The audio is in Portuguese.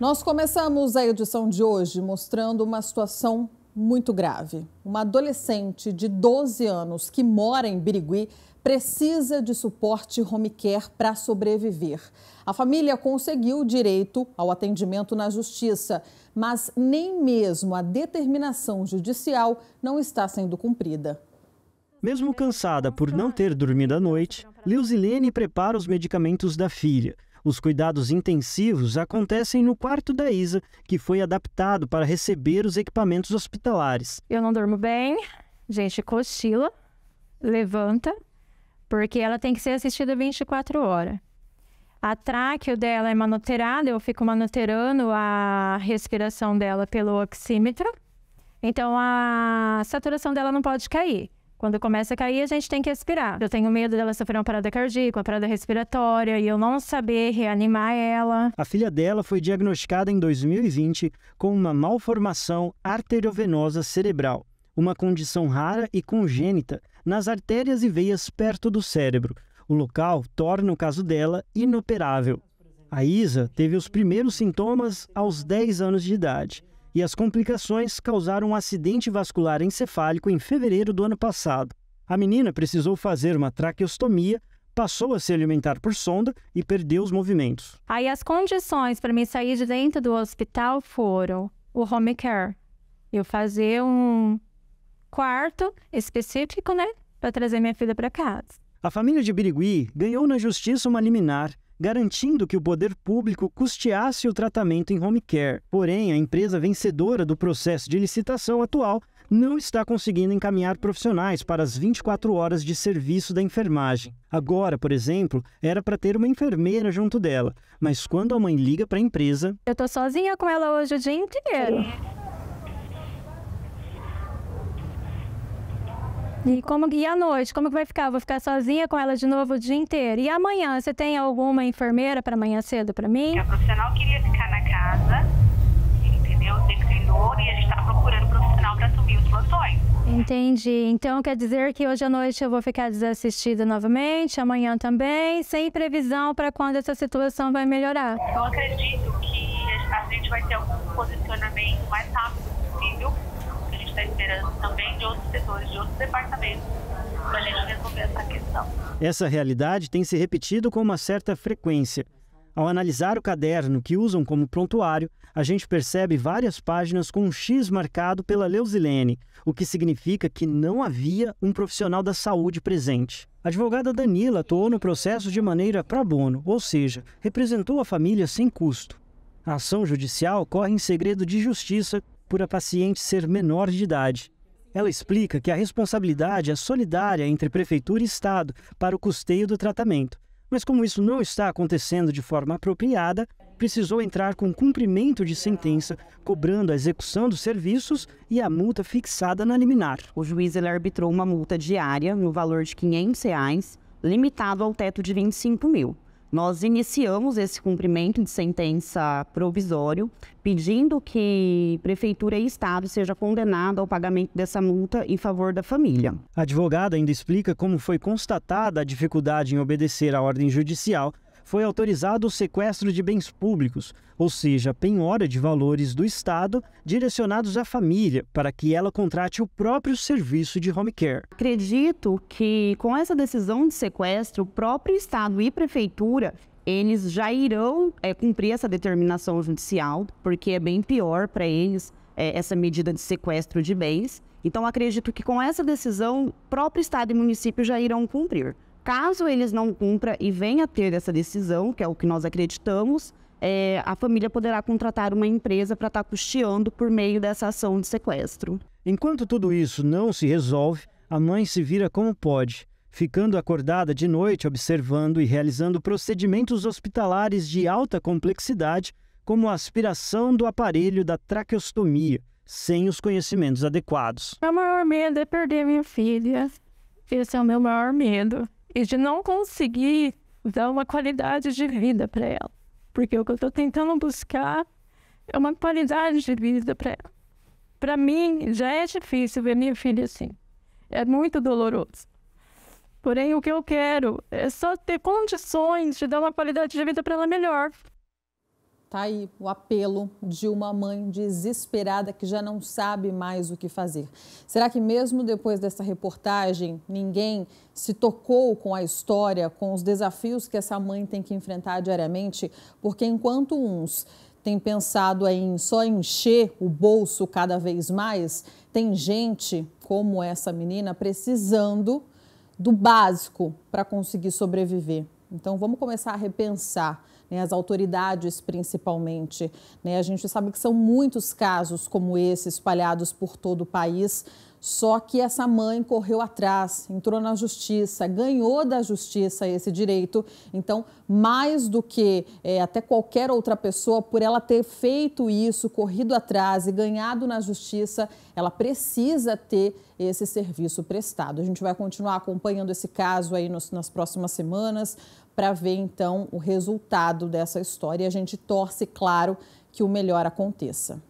Nós começamos a edição de hoje mostrando uma situação muito grave. Uma adolescente de 12 anos que mora em Birigui precisa de suporte home care para sobreviver. A família conseguiu o direito ao atendimento na justiça, mas nem mesmo a determinação judicial não está sendo cumprida. Mesmo cansada por não ter dormido à noite, Lilzilene prepara os medicamentos da filha os cuidados intensivos acontecem no quarto da Isa, que foi adaptado para receber os equipamentos hospitalares. Eu não durmo bem, gente cochila, levanta, porque ela tem que ser assistida 24 horas. A tráqueo dela é manoterada, eu fico manoterando a respiração dela pelo oxímetro. Então a saturação dela não pode cair. Quando começa a cair, a gente tem que respirar. Eu tenho medo dela sofrer uma parada cardíaca, uma parada respiratória e eu não saber reanimar ela. A filha dela foi diagnosticada em 2020 com uma malformação arteriovenosa cerebral, uma condição rara e congênita nas artérias e veias perto do cérebro. O local torna o caso dela inoperável. A Isa teve os primeiros sintomas aos 10 anos de idade e as complicações causaram um acidente vascular encefálico em fevereiro do ano passado. A menina precisou fazer uma traqueostomia, passou a se alimentar por sonda e perdeu os movimentos. Aí as condições para me sair de dentro do hospital foram o home care. Eu fazer um quarto específico, né, para trazer minha filha para casa. A família de Birigui ganhou na justiça uma liminar garantindo que o poder público custeasse o tratamento em home care. Porém, a empresa vencedora do processo de licitação atual não está conseguindo encaminhar profissionais para as 24 horas de serviço da enfermagem. Agora, por exemplo, era para ter uma enfermeira junto dela, mas quando a mãe liga para a empresa. Eu tô sozinha com ela hoje o dia inteiro. E, como, e à noite, como que vai ficar? Vou ficar sozinha com ela de novo o dia inteiro. E amanhã, você tem alguma enfermeira para amanhã cedo para mim? A é, profissional queria ficar na casa, entendeu? Declinou e a gente está procurando profissional para assumir os plantões. Entendi. Então quer dizer que hoje à noite eu vou ficar desassistida novamente, amanhã também, sem previsão para quando essa situação vai melhorar. Eu acredito que a gente vai ter algum posicionamento mais rápido possível está esperando também de outros setores, de outros departamentos, para a gente resolver essa questão. Essa realidade tem se repetido com uma certa frequência. Ao analisar o caderno que usam como prontuário, a gente percebe várias páginas com um X marcado pela Leusilene, o que significa que não havia um profissional da saúde presente. A advogada Danila atuou no processo de maneira pro bono, ou seja, representou a família sem custo. A ação judicial corre em segredo de justiça por a paciente ser menor de idade. Ela explica que a responsabilidade é solidária entre prefeitura e Estado para o custeio do tratamento, mas como isso não está acontecendo de forma apropriada, precisou entrar com cumprimento de sentença, cobrando a execução dos serviços e a multa fixada na liminar. O juiz ele arbitrou uma multa diária no valor de R$ 500, reais, limitado ao teto de 25 mil. Nós iniciamos esse cumprimento de sentença provisório, pedindo que Prefeitura e Estado seja condenado ao pagamento dessa multa em favor da família. A advogada ainda explica como foi constatada a dificuldade em obedecer à ordem judicial foi autorizado o sequestro de bens públicos, ou seja, penhora de valores do Estado direcionados à família, para que ela contrate o próprio serviço de home care. Acredito que com essa decisão de sequestro, o próprio Estado e Prefeitura eles já irão é, cumprir essa determinação judicial, porque é bem pior para eles é, essa medida de sequestro de bens. Então, acredito que com essa decisão, próprio Estado e município já irão cumprir. Caso eles não cumpram e venha a ter essa decisão, que é o que nós acreditamos, é, a família poderá contratar uma empresa para estar tá custeando por meio dessa ação de sequestro. Enquanto tudo isso não se resolve, a mãe se vira como pode, ficando acordada de noite observando e realizando procedimentos hospitalares de alta complexidade, como a aspiração do aparelho da traqueostomia, sem os conhecimentos adequados. Meu maior medo é perder minha filha. Esse é o meu maior medo e de não conseguir dar uma qualidade de vida para ela. Porque o que eu estou tentando buscar é uma qualidade de vida para ela. Para mim, já é difícil ver minha filha assim. É muito doloroso. Porém, o que eu quero é só ter condições de dar uma qualidade de vida para ela melhor. Tá aí o apelo de uma mãe desesperada que já não sabe mais o que fazer. Será que mesmo depois dessa reportagem, ninguém se tocou com a história, com os desafios que essa mãe tem que enfrentar diariamente? Porque enquanto uns têm pensado em só encher o bolso cada vez mais, tem gente como essa menina precisando do básico para conseguir sobreviver. Então vamos começar a repensar né, as autoridades principalmente. Né? A gente sabe que são muitos casos como esse espalhados por todo o país. Só que essa mãe correu atrás, entrou na justiça, ganhou da justiça esse direito. Então, mais do que é, até qualquer outra pessoa, por ela ter feito isso, corrido atrás e ganhado na justiça, ela precisa ter esse serviço prestado. A gente vai continuar acompanhando esse caso aí nos, nas próximas semanas para ver então o resultado dessa história. E a gente torce, claro, que o melhor aconteça.